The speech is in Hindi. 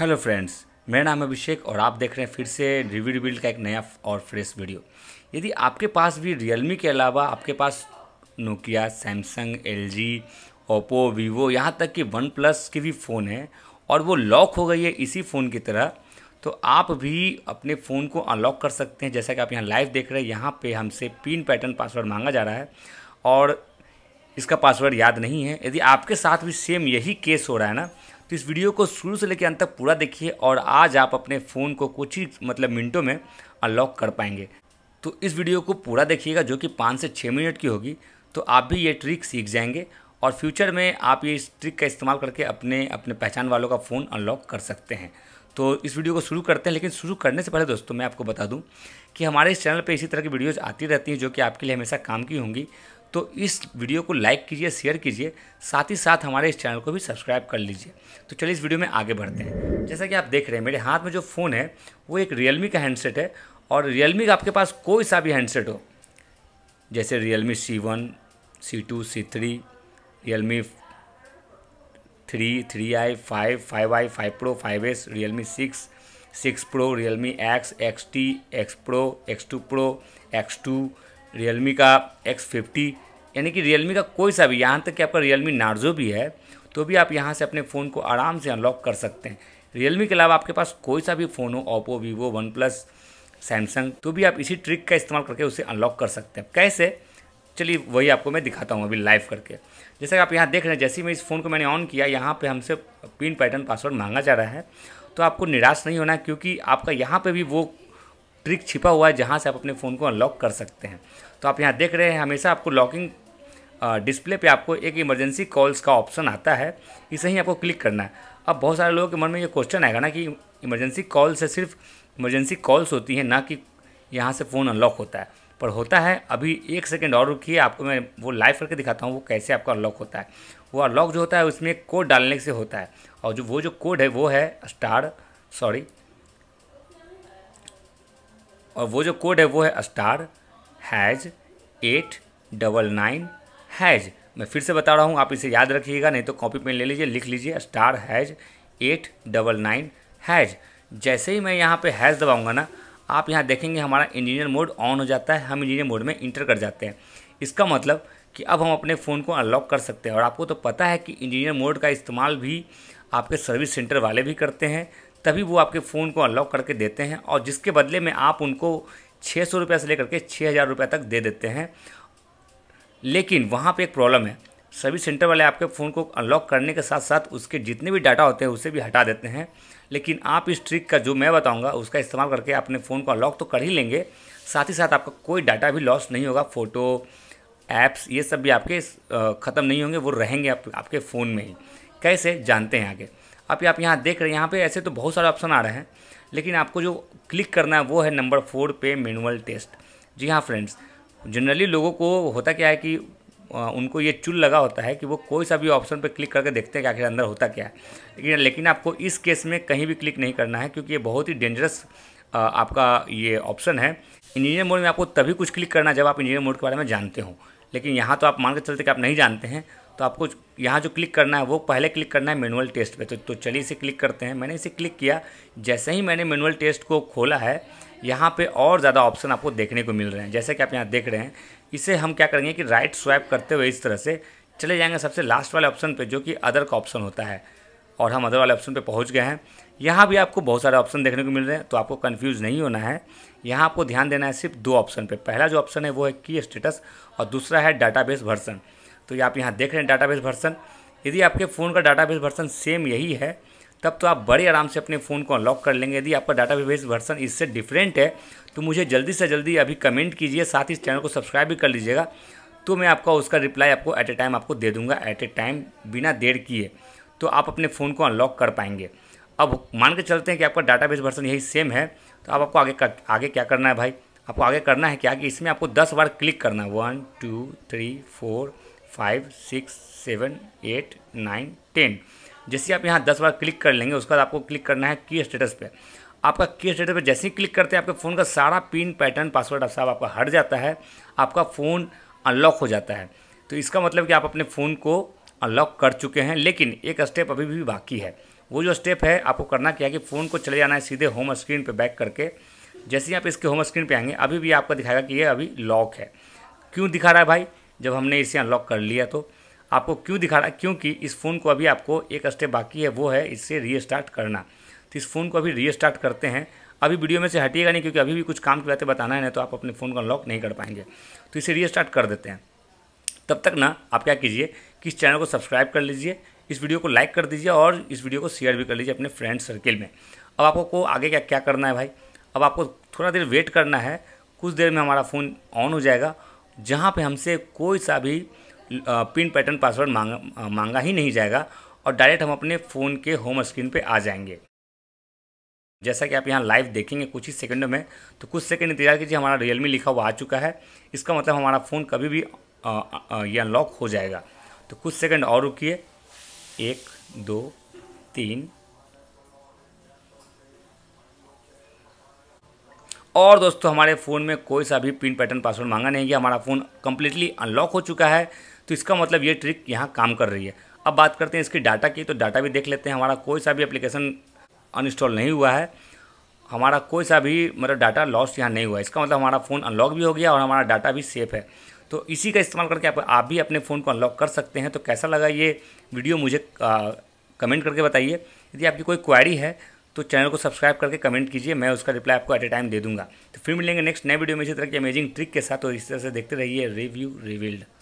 हेलो फ्रेंड्स मेरा नाम अभिषेक और आप देख रहे हैं फिर से रिव्यू रिबिल्ड का एक नया और फ्रेश वीडियो यदि आपके पास भी रियलमी के अलावा आपके पास Nokia Samsung L G Oppo Vivo यहाँ तक कि वन प्लस की भी फ़ोन है और वो लॉक हो गई है इसी फ़ोन की तरह तो आप भी अपने फ़ोन को अनलॉक कर सकते हैं जैसा कि आप यहाँ लाइव देख रहे हैं यहाँ पर हमसे पिन पैटर्न पासवर्ड मांगा जा रहा है और इसका पासवर्ड याद नहीं है यदि आपके साथ भी सेम यही केस हो रहा है ना तो इस वीडियो को शुरू से लेकर अंत तक पूरा देखिए और आज आप अपने फ़ोन को कुछ ही मतलब मिनटों में अनलॉक कर पाएंगे तो इस वीडियो को पूरा देखिएगा जो कि पाँच से छः मिनट की होगी तो आप भी ये ट्रिक सीख जाएंगे और फ्यूचर में आप ये इस ट्रिक का इस्तेमाल करके अपने अपने पहचान वालों का फ़ोन अनलॉक कर सकते हैं तो इस वीडियो को शुरू करते हैं लेकिन शुरू करने से पहले दोस्तों मैं आपको बता दूं कि हमारे इस चैनल पे इसी तरह की वीडियोज़ आती रहती हैं जो कि आपके लिए हमेशा काम की होंगी तो इस वीडियो को लाइक कीजिए शेयर कीजिए साथ ही साथ हमारे इस चैनल को भी सब्सक्राइब कर लीजिए तो चलिए इस वीडियो में आगे बढ़ते हैं जैसा कि आप देख रहे हैं मेरे हाथ में जो फ़ोन है वो एक रियलमी का हैंडसेट है और रियलमी का आपके पास कोई सा भी हैंडसेट हो जैसे Realme C one C two C three Realme three three I five five I five pro five S Realme six six pro Realme X X T X pro X two pro X two Realme का एक्स फिफ्टी यानी कि रियलमी का कोई सा भी यहाँ तक कि आपका रियलमी नार्जो भी है तो भी आप यहाँ से अपने फ़ोन को आराम से अनलॉक कर सकते हैं रियलमी के अलावा आपके पास कोई सा भी फ़ोन हो Oppo Vivo OnePlus Samsung तो भी आप इसी ट्रिक का इस्तेमाल करके उसे अनलॉक कर सकते हैं कैसे चलिए वही आपको मैं दिखाता हूँ अभी लाइव करके जैसे कि आप यहाँ देख रहे हैं जैसे ही मैं इस फ़ोन को मैंने ऑन किया यहाँ पे हमसे पिन पैटर्न पासवर्ड मांगा जा रहा है तो आपको निराश नहीं होना क्योंकि आपका यहाँ पर भी वो ट्रिक छिपा हुआ है जहाँ से आप अपने फ़ोन को अनलॉक कर सकते हैं तो आप यहाँ देख रहे हैं हमेशा आपको लॉकिंग डिस्प्ले पे आपको एक इमरजेंसी कॉल्स का ऑप्शन आता है इसे ही आपको क्लिक करना है अब बहुत सारे लोगों के मन में ये क्वेश्चन आएगा ना कि इमरजेंसी कॉल से सिर्फ इमरजेंसी कॉल्स होती हैं ना कि यहाँ से फ़ोन अनलॉक होता है पर होता है अभी एक सेकेंड और रुकी आपको मैं वो लाइव करके दिखाता हूँ वो कैसे आपका अनलॉक होता है वो अनलॉक जो होता है उसमें कोड डालने से होता है और जो वो जो कोड है वो है स्टार सॉरी और वो जो कोड है वो है star hash eight double nine hash मैं फिर से बता रहा हूँ आप इसे याद रखिएगा नहीं तो कॉपी पेन ले लीजिए लिख लीजिए star hash eight double nine hash जैसे ही मैं यहाँ पे हैज़ दबाऊँगा ना आप यहाँ देखेंगे हमारा इंजीनियर मोड ऑन हो जाता है हम इंजीनियर मोड में इंटर कर जाते हैं इसका मतलब कि अब हम अपने फ़ोन को अनलॉक कर सकते हैं और आपको तो पता है कि इंजीनियर मोड का इस्तेमाल भी आपके सर्विस सेंटर वाले भी करते हैं तभी वो आपके फ़ोन को अनलॉक करके देते हैं और जिसके बदले में आप उनको छः सौ रुपये से लेकर के छः हज़ार रुपये तक दे देते हैं लेकिन वहाँ पर एक प्रॉब्लम है सर्विस सेंटर वाले आपके फ़ोन को अनलॉक करने के साथ साथ उसके जितने भी डाटा होते हैं उसे भी हटा देते हैं लेकिन आप इस ट्रिक का जो मैं बताऊँगा उसका इस्तेमाल करके अपने फ़ोन को अनलॉक तो कर ही लेंगे साथ ही साथ आपका कोई डाटा भी लॉस नहीं होगा फ़ोटो ऐप्स ये सब भी आपके ख़त्म नहीं होंगे वो रहेंगे आप, आपके फ़ोन में ही कैसे जानते हैं आगे अभी आप यहाँ देख रहे हैं यहाँ पे ऐसे तो बहुत सारे ऑप्शन आ रहे हैं लेकिन आपको जो क्लिक करना है वो है नंबर फोर पे मैनुअल टेस्ट जी हाँ फ्रेंड्स जनरली लोगों को होता क्या है कि उनको ये चुल लगा होता है कि वो कोई सा भी ऑप्शन पर क्लिक करके देखते हैं कि आखिर अंदर होता क्या है लेकिन लेकिन आपको इस केस में कहीं भी क्लिक नहीं करना है क्योंकि ये बहुत ही डेंजरस आपका ये ऑप्शन है इंजीनियर मोड में आपको तभी कुछ क्लिक करना जब आप इंजीनियर मोड के बारे में जानते हो लेकिन यहाँ तो आप मान के चलते कि आप नहीं जानते हैं तो आपको यहाँ जो क्लिक करना है वो पहले क्लिक करना है मैनुअल टेस्ट पे तो, तो चलिए इसे क्लिक करते हैं मैंने इसे क्लिक किया जैसे ही मैंने मैनुअल टेस्ट को खोला है यहाँ पे और ज़्यादा ऑप्शन आपको देखने को मिल रहे हैं जैसे कि आप यहाँ देख रहे हैं इसे हम क्या करेंगे कि राइट स्वाइप करते हुए इस तरह से चले जाएंगे सबसे लास्ट वाले ऑप्शन पर जो कि अदर का ऑप्शन होता है और हम अदर वाले ऑप्शन पर पहुँच गए हैं यहाँ भी आपको बहुत सारे ऑप्शन देखने को मिल रहे हैं तो आपको कन्फ्यूज़ नहीं होना है यहाँ आपको ध्यान देना है सिर्फ दो ऑप्शन पर पहला जो ऑप्शन है वो है की स्टेटस और दूसरा है डाटा वर्सन तो ये आप यहाँ देख रहे हैं डाटाबेस वर्सन यदि आपके फ़ोन का डाटाबेस वर्सन सेम यही है तब तो आप बड़े आराम से अपने फ़ोन को अनलॉक कर लेंगे यदि आपका डाटाबेस वर्सन इससे डिफरेंट है तो मुझे जल्दी से जल्दी अभी कमेंट कीजिए साथ ही इस चैनल को सब्सक्राइब भी कर लीजिएगा तो मैं आपका उसका रिप्लाई आपको एट ए टाइम आपको दे दूंगा एट ए टाइम बिना देर किए तो आप अपने फ़ोन को अनलॉक कर पाएंगे अब मान के चलते हैं कि आपका डाटाबेस वर्सन यही सेम है तो आप आपको आगे कर, आगे क्या करना है भाई आपको आगे करना है क्या कि इसमें आपको दस बार क्लिक करना है one two three four five six seven eight nine ten जैसे आप यहाँ दस बार क्लिक कर लेंगे उसके बाद आपको क्लिक करना है की स्टेटस पे आपका की स्टेटस पे जैसे ही क्लिक करते हैं आपके फ़ोन का सारा पिन पैटर्न पासवर्ड आप साहब आपका हट जाता है आपका फ़ोन अनलॉक हो जाता है तो इसका मतलब कि आप अपने फ़ोन को अनलॉक कर चुके हैं लेकिन एक स्टेप अभी भी बाकी है वो जो स्टेप है आपको करना क्या है कि फ़ोन को चले जाना है सीधे होम स्क्रीन पर बैक करके जैसे ही आप इसके होम स्क्रीन पर आएंगे अभी भी आपका दिखाएगा कि ये अभी लॉक है क्यों दिखा रहा है भाई जब हमने इसे अनलॉक कर लिया तो आपको क्यों दिखा रहा है क्योंकि इस फ़ोन को अभी आपको एक स्टेप बाकी है वो है इससे रीस्टार्ट करना तो इस फ़ोन को अभी रीस्टार्ट करते हैं अभी वीडियो में से हटिएगा नहीं क्योंकि अभी भी कुछ काम की बातें बताना है ना तो आप अपने फ़ोन को अनलॉक नहीं कर पाएंगे तो इसे रीस्टार्ट कर देते हैं तब तक ना आप क्या कीजिए कि इस चैनल को सब्सक्राइब कर लीजिए इस वीडियो को लाइक कर दीजिए और इस वीडियो को शेयर भी कर लीजिए अपने फ्रेंड सर्किल में अब आपको को आगे क्या क्या करना है भाई अब आपको थोड़ा देर वेट करना है कुछ देर में हमारा फ़ोन ऑन हो जाएगा जहाँ पे हमसे कोई सा भी पिन पैटर्न पासवर्ड मांगा मांगा ही नहीं जाएगा और डायरेक्ट हम अपने फ़ोन के होम स्क्रीन पे आ जाएंगे जैसा कि आप यहाँ लाइव देखेंगे कुछ ही सेकंडों में तो कुछ सेकंड इंतजार कीजिए हमारा रियलमी लिखा हुआ आ चुका है इसका मतलब हमारा फ़ोन कभी भी आ, ये अनलॉक हो जाएगा तो कुछ सेकंड और रुकिए एक दो तीन और दोस्तों हमारे फ़ोन में कोई सा भी पिन पैटर्न पासवर्ड मांगा नहीं गया हमारा फ़ोन कम्प्लीटली अनलॉक हो चुका है तो इसका मतलब ये ट्रिक यहाँ काम कर रही है अब बात करते हैं इसकी डाटा की तो डाटा भी देख लेते हैं हमारा कोई सा भी एप्लीकेशन अनइंस्टॉल नहीं हुआ है हमारा कोई सा भी मतलब डाटा लॉस यहाँ नहीं हुआ इसका मतलब हमारा फ़ोन अनलॉक भी हो गया और हमारा डाटा भी सेफ़ है तो इसी का इस्तेमाल करके आप आप भी अपने फ़ोन को अनलॉक कर सकते हैं तो कैसा लगा ये वीडियो मुझे आ, कमेंट करके बताइए यदि आपकी कोई क्वारी है तो चैनल को सब्सक्राइब करके कमेंट कीजिए मैं उसका रिप्लाई आपको एट ए टाइम दे दूंगा तो फिर मिलेंगे नेक्स्ट नए वीडियो में इसी तरह की अमेजिंग ट्रिक के साथ और इस तरह से देखते रहिए रिव्यू रिविल्ड